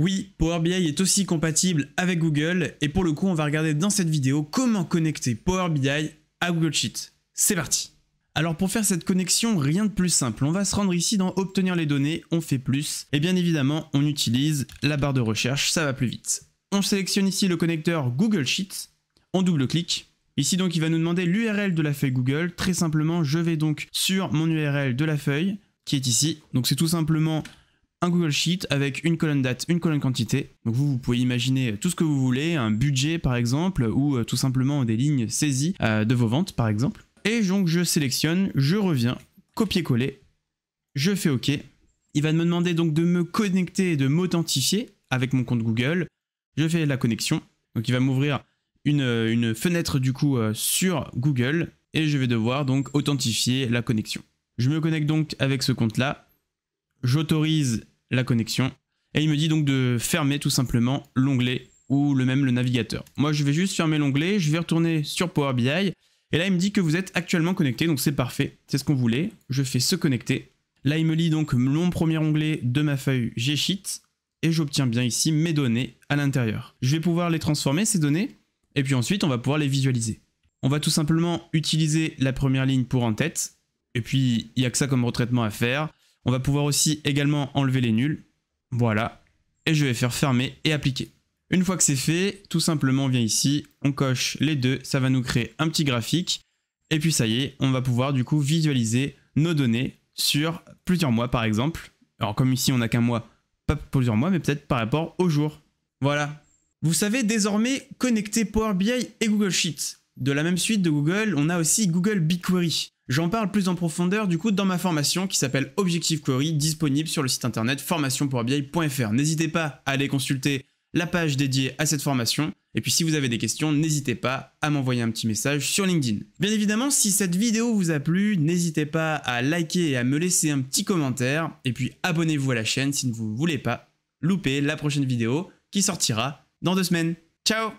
Oui, Power BI est aussi compatible avec Google et pour le coup on va regarder dans cette vidéo comment connecter Power BI à Google Sheet. C'est parti alors pour faire cette connexion, rien de plus simple, on va se rendre ici dans Obtenir les données, on fait plus, et bien évidemment on utilise la barre de recherche, ça va plus vite. On sélectionne ici le connecteur Google Sheet, on double-clique, Ici donc il va nous demander l'URL de la feuille Google. Très simplement, je vais donc sur mon URL de la feuille qui est ici. Donc c'est tout simplement un Google Sheet avec une colonne date, une colonne quantité. Donc vous, vous pouvez imaginer tout ce que vous voulez, un budget par exemple, ou euh, tout simplement des lignes saisies euh, de vos ventes par exemple. Et donc je sélectionne, je reviens, copier-coller, je fais OK. Il va me demander donc de me connecter et de m'authentifier avec mon compte Google. Je fais la connexion. Donc il va m'ouvrir une, euh, une, fenêtre du coup sur Google et je vais devoir donc authentifier la connexion. Je me connecte donc avec ce compte là. J'autorise la connexion. Et il me dit donc de fermer tout simplement l'onglet ou le même le navigateur. Moi, je vais juste fermer l'onglet, je vais retourner sur Power BI. Et là, il me dit que vous êtes actuellement connecté, donc c'est parfait, c'est ce qu'on voulait. Je fais se connecter. Là, il me lit donc mon premier onglet de ma feuille G-Sheet et j'obtiens bien ici mes données à l'intérieur. Je vais pouvoir les transformer, ces données, et puis ensuite, on va pouvoir les visualiser. On va tout simplement utiliser la première ligne pour en tête, et puis il n'y a que ça comme retraitement à faire. On va pouvoir aussi également enlever les nuls. Voilà. Et je vais faire fermer et appliquer. Une fois que c'est fait, tout simplement on vient ici, on coche les deux, ça va nous créer un petit graphique. Et puis ça y est, on va pouvoir du coup visualiser nos données sur plusieurs mois par exemple. Alors comme ici on n'a qu'un mois, pas plusieurs mois, mais peut-être par rapport au jour. Voilà. Vous savez désormais connecter Power BI et Google Sheets. De la même suite de Google, on a aussi Google BigQuery. J'en parle plus en profondeur du coup dans ma formation qui s'appelle Objective Query, disponible sur le site internet formationpourabieille.fr. N'hésitez pas à aller consulter la page dédiée à cette formation. Et puis si vous avez des questions, n'hésitez pas à m'envoyer un petit message sur LinkedIn. Bien évidemment, si cette vidéo vous a plu, n'hésitez pas à liker et à me laisser un petit commentaire. Et puis abonnez-vous à la chaîne si vous ne voulez pas louper la prochaine vidéo qui sortira dans deux semaines. Ciao